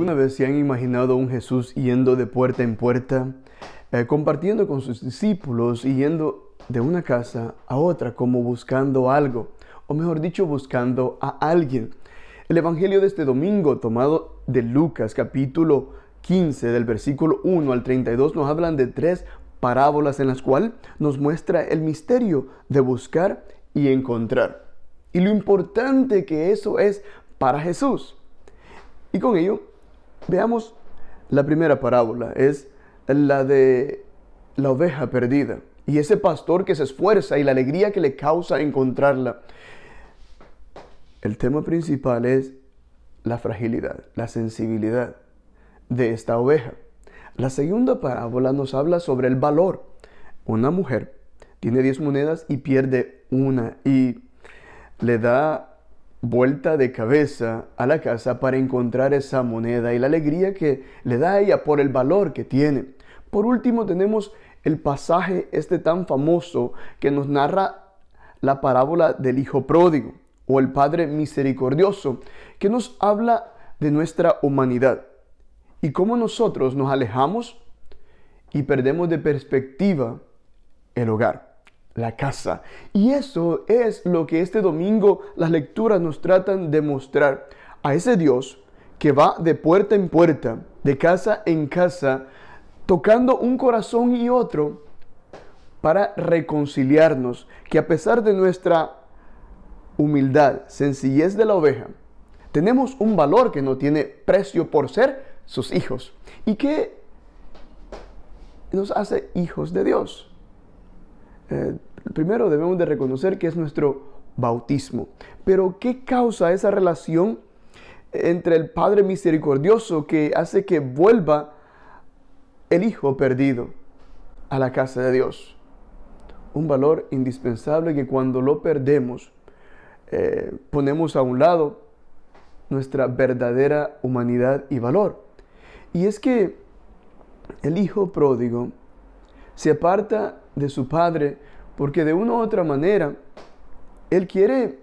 ¿Alguna vez se han imaginado un Jesús yendo de puerta en puerta, eh, compartiendo con sus discípulos y yendo de una casa a otra como buscando algo, o mejor dicho, buscando a alguien? El Evangelio de este domingo, tomado de Lucas capítulo 15, del versículo 1 al 32, nos hablan de tres parábolas en las cuales nos muestra el misterio de buscar y encontrar. Y lo importante que eso es para Jesús. Y con ello Veamos la primera parábola, es la de la oveja perdida y ese pastor que se esfuerza y la alegría que le causa encontrarla. El tema principal es la fragilidad, la sensibilidad de esta oveja. La segunda parábola nos habla sobre el valor. Una mujer tiene 10 monedas y pierde una y le da vuelta de cabeza a la casa para encontrar esa moneda y la alegría que le da a ella por el valor que tiene. Por último tenemos el pasaje este tan famoso que nos narra la parábola del Hijo Pródigo o el Padre Misericordioso, que nos habla de nuestra humanidad y cómo nosotros nos alejamos y perdemos de perspectiva el hogar la casa. Y eso es lo que este domingo las lecturas nos tratan de mostrar. A ese Dios que va de puerta en puerta, de casa en casa, tocando un corazón y otro para reconciliarnos, que a pesar de nuestra humildad, sencillez de la oveja, tenemos un valor que no tiene precio por ser sus hijos y que nos hace hijos de Dios. Eh, primero debemos de reconocer que es nuestro bautismo. Pero ¿qué causa esa relación entre el Padre misericordioso que hace que vuelva el Hijo perdido a la casa de Dios? Un valor indispensable que cuando lo perdemos eh, ponemos a un lado nuestra verdadera humanidad y valor. Y es que el Hijo pródigo se aparta de su padre porque de una u otra manera él quiere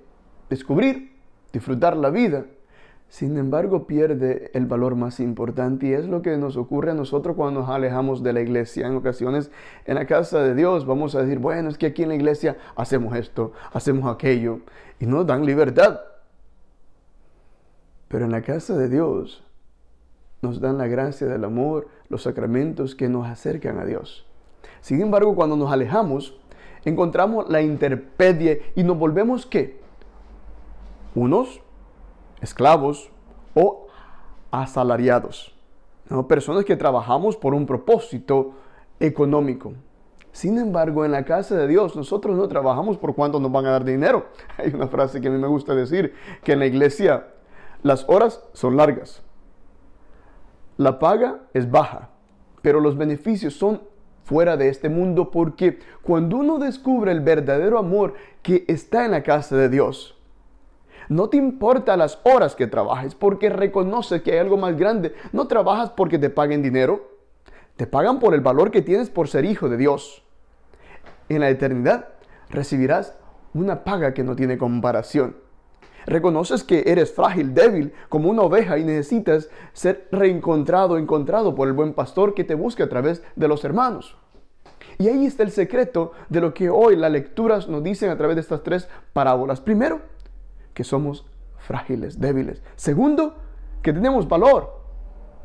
descubrir, disfrutar la vida. Sin embargo, pierde el valor más importante y es lo que nos ocurre a nosotros cuando nos alejamos de la iglesia. En ocasiones en la casa de Dios vamos a decir, bueno, es que aquí en la iglesia hacemos esto, hacemos aquello y nos dan libertad. Pero en la casa de Dios nos dan la gracia del amor, los sacramentos que nos acercan a Dios. Sin embargo, cuando nos alejamos, encontramos la interpedie y nos volvemos qué? Unos esclavos o asalariados. ¿no? Personas que trabajamos por un propósito económico. Sin embargo, en la casa de Dios nosotros no trabajamos por cuánto nos van a dar dinero. Hay una frase que a mí me gusta decir, que en la iglesia las horas son largas, la paga es baja, pero los beneficios son fuera de este mundo, porque cuando uno descubre el verdadero amor que está en la casa de Dios, no te importa las horas que trabajes porque reconoces que hay algo más grande. No trabajas porque te paguen dinero. Te pagan por el valor que tienes por ser hijo de Dios. En la eternidad recibirás una paga que no tiene comparación. Reconoces que eres frágil, débil, como una oveja y necesitas ser reencontrado, encontrado por el buen pastor que te busca a través de los hermanos. Y ahí está el secreto de lo que hoy las lecturas nos dicen a través de estas tres parábolas. Primero, que somos frágiles, débiles. Segundo, que tenemos valor,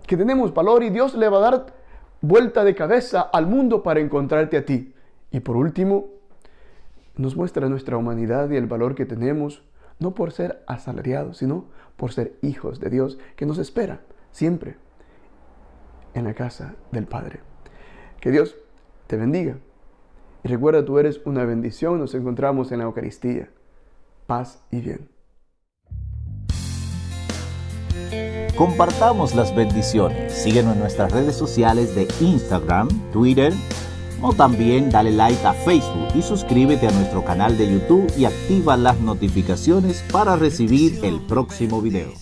que tenemos valor y Dios le va a dar vuelta de cabeza al mundo para encontrarte a ti. Y por último, nos muestra nuestra humanidad y el valor que tenemos no por ser asalariados, sino por ser hijos de Dios que nos espera siempre en la casa del Padre. Que Dios te bendiga. Y recuerda, tú eres una bendición, nos encontramos en la Eucaristía. Paz y bien. Compartamos las bendiciones. Síguenos en nuestras redes sociales de Instagram, Twitter, o también dale like a Facebook y suscríbete a nuestro canal de YouTube y activa las notificaciones para recibir el próximo video.